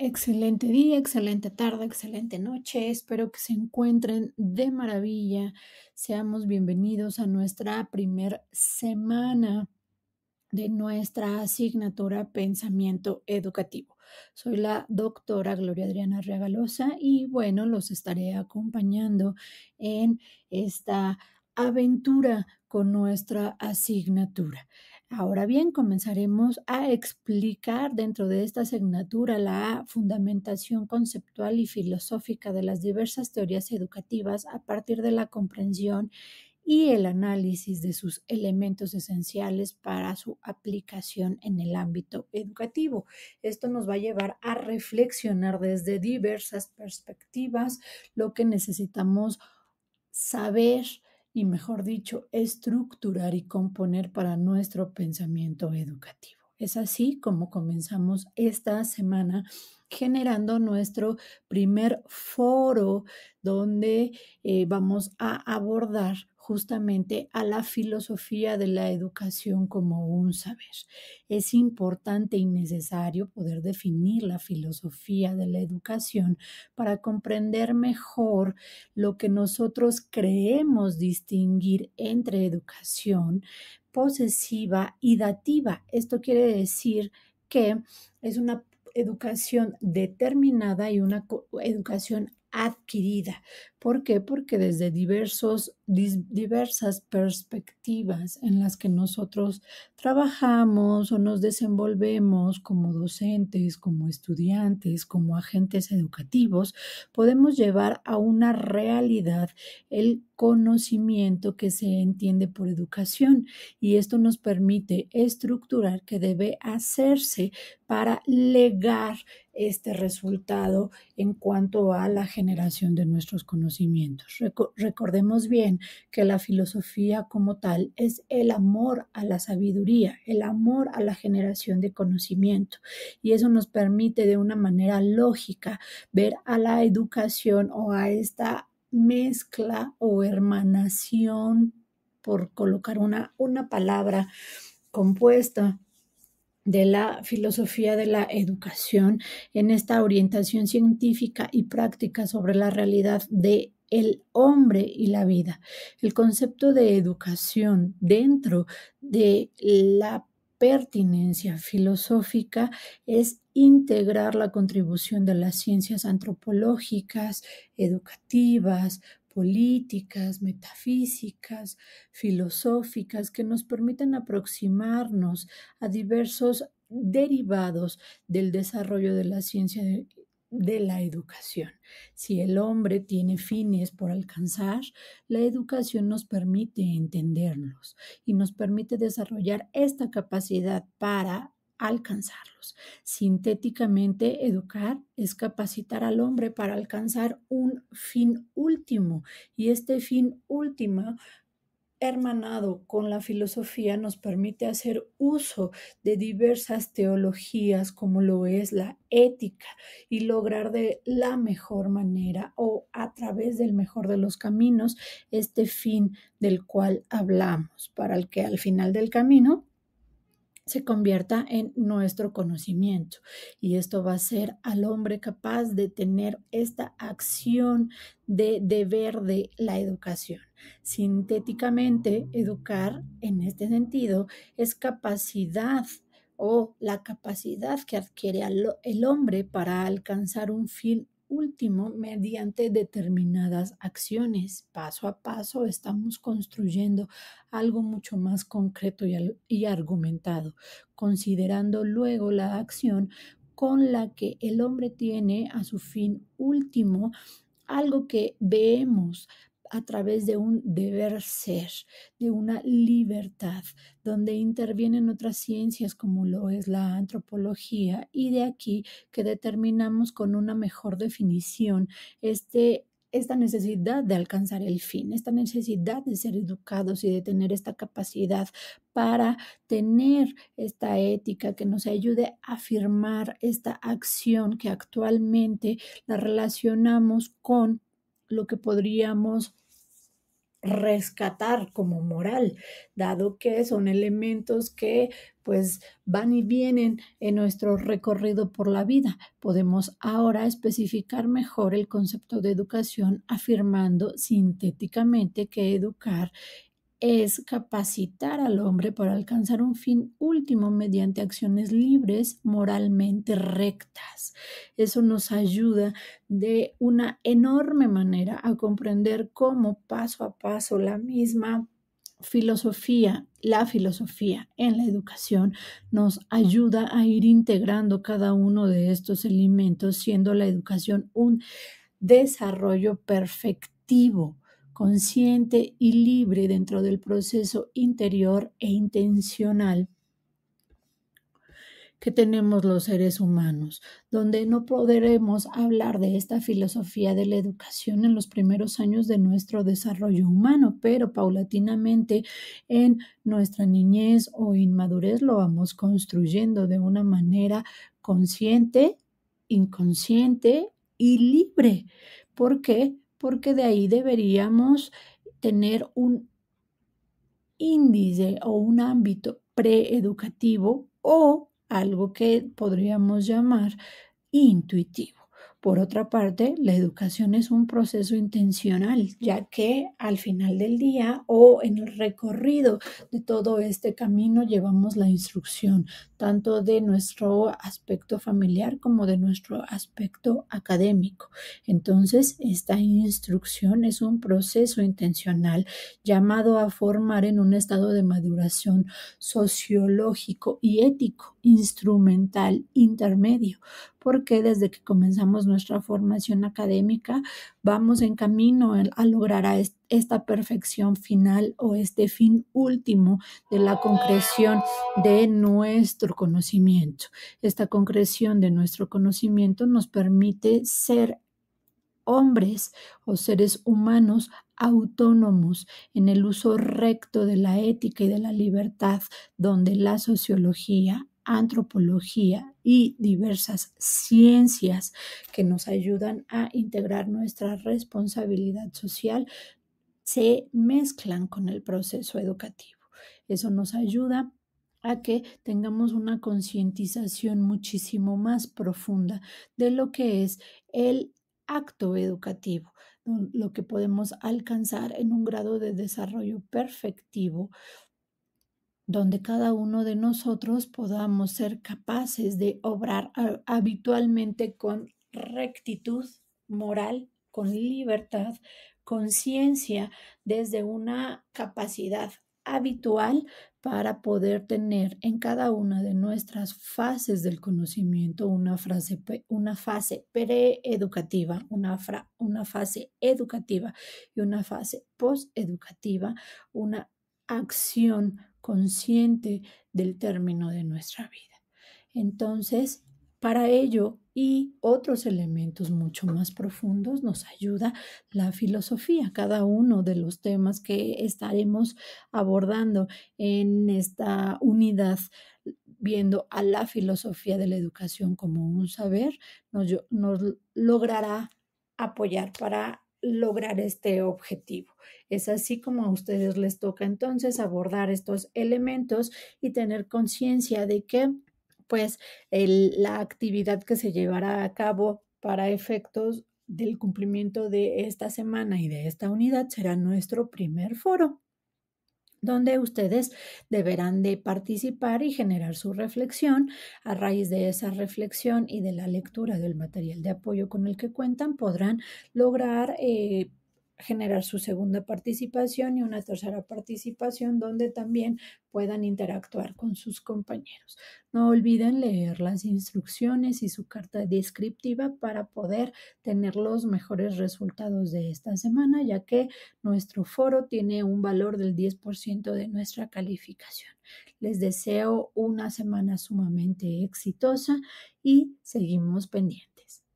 excelente día, excelente tarde, excelente noche. Espero que se encuentren de maravilla. Seamos bienvenidos a nuestra primera semana de nuestra asignatura Pensamiento Educativo. Soy la doctora Gloria Adriana Regalosa y bueno, los estaré acompañando en esta aventura con nuestra asignatura. Ahora bien, comenzaremos a explicar dentro de esta asignatura la fundamentación conceptual y filosófica de las diversas teorías educativas a partir de la comprensión y el análisis de sus elementos esenciales para su aplicación en el ámbito educativo. Esto nos va a llevar a reflexionar desde diversas perspectivas lo que necesitamos saber y mejor dicho, estructurar y componer para nuestro pensamiento educativo. Es así como comenzamos esta semana generando nuestro primer foro donde eh, vamos a abordar justamente a la filosofía de la educación como un saber. Es importante y necesario poder definir la filosofía de la educación para comprender mejor lo que nosotros creemos distinguir entre educación posesiva y dativa. Esto quiere decir que es una educación determinada y una educación adquirida. ¿Por qué? Porque desde diversos, diversas perspectivas en las que nosotros trabajamos o nos desenvolvemos como docentes, como estudiantes, como agentes educativos, podemos llevar a una realidad el conocimiento que se entiende por educación y esto nos permite estructurar qué debe hacerse para legar este resultado en cuanto a la generación de nuestros conocimientos recordemos bien que la filosofía como tal es el amor a la sabiduría, el amor a la generación de conocimiento. Y eso nos permite de una manera lógica ver a la educación o a esta mezcla o hermanación, por colocar una, una palabra compuesta de la filosofía de la educación en esta orientación científica y práctica sobre la realidad de el hombre y la vida. El concepto de educación dentro de la pertinencia filosófica es integrar la contribución de las ciencias antropológicas, educativas, políticas, metafísicas, filosóficas, que nos permiten aproximarnos a diversos derivados del desarrollo de la ciencia de, la educación. Si el hombre tiene fines por alcanzar, la educación nos permite entenderlos y nos permite desarrollar esta capacidad para alcanzarlos. Sintéticamente, educar es capacitar al hombre para alcanzar un fin último y este fin último hermanado con la filosofía nos permite hacer uso de diversas teologías como lo es la ética y lograr de la mejor manera o a través del mejor de los caminos este fin del cual hablamos, para el que al final del camino se convierta en nuestro conocimiento. Y esto va a ser al hombre capaz de tener esta acción de deber de la educación. Sintéticamente, educar en este sentido es capacidad o la capacidad que adquiere el hombre para alcanzar un fin último, mediante determinadas acciones. Paso a paso estamos construyendo algo mucho más concreto y, argumentado, considerando luego la acción con la que el hombre tiene a su fin último algo que vemos a través de un deber ser, de una libertad, donde intervienen otras ciencias como lo es la antropología y de aquí que determinamos con una mejor definición este esta necesidad de alcanzar el fin, esta necesidad de ser educados y de tener esta capacidad para tener esta ética que nos ayude a afirmar esta acción que actualmente la relacionamos con lo que podríamos rescatar como moral, dado que son elementos que pues van y vienen en nuestro recorrido por la vida. Podemos ahora especificar mejor el concepto de educación afirmando sintéticamente que educar es capacitar al hombre para alcanzar un fin último mediante acciones libres, moralmente rectas. Eso nos ayuda de una enorme manera a comprender cómo paso a paso la misma filosofía, la filosofía en la educación nos ayuda a ir integrando cada uno de estos elementos, siendo la educación un desarrollo perfectivo consciente y libre dentro del proceso interior e intencional que tenemos los seres humanos, donde no podremos hablar de esta filosofía de la educación en los primeros años de nuestro desarrollo humano, pero paulatinamente en nuestra niñez o inmadurez lo vamos construyendo de una manera consciente, inconsciente y libre. ¿Por qué? porque de ahí deberíamos tener un índice o un ámbito preeducativo o algo que podríamos llamar intuitivo. Por otra parte, la educación es un proceso intencional, ya que al final del día o en el recorrido de todo este camino llevamos la instrucción, tanto de nuestro aspecto familiar como de nuestro aspecto académico. Entonces, esta instrucción es un proceso intencional llamado a formar en un estado de maduración sociológico y ético, instrumental, intermedio, porque desde que comenzamos nuestra formación académica, vamos en camino a lograr esta perfección final o este fin último de la concreción de nuestro conocimiento. Esta concreción de nuestro conocimiento nos permite ser hombres o seres humanos autónomos en el uso recto de la ética y de la libertad, donde la sociología antropología y diversas ciencias que nos ayudan a integrar nuestra responsabilidad social se mezclan con el proceso educativo. Eso nos ayuda a que tengamos una concientización muchísimo más profunda de lo que es el acto educativo, lo que podemos alcanzar en un grado de desarrollo perfectivo donde cada uno de nosotros podamos ser capaces de obrar habitualmente con rectitud moral, con libertad, conciencia, desde una capacidad habitual para poder tener en cada una de nuestras fases del conocimiento una, una fase preeducativa, educativa una fase educativa y una fase post-educativa, una acción consciente del término de nuestra vida. Entonces, para ello y otros elementos mucho más profundos nos ayuda la filosofía, cada uno de los temas que estaremos abordando en esta unidad, viendo a la filosofía de la educación como un saber, nos, logrará apoyar para lograr este objetivo. Es así como a ustedes les toca entonces abordar estos elementos y tener conciencia de que pues la actividad que se llevará a cabo para efectos del cumplimiento de esta semana y de esta unidad será nuestro primer foro donde ustedes deberán de participar y generar su reflexión. A raíz de esa reflexión y de la lectura del material de apoyo con el que cuentan, podrán lograr eh, generar su segunda participación y una tercera participación donde también puedan interactuar con sus compañeros. No olviden leer las instrucciones y su carta descriptiva para poder tener los mejores resultados de esta semana, ya que nuestro foro tiene un valor del 10% de nuestra calificación. Les deseo una semana sumamente exitosa y seguimos pendientes.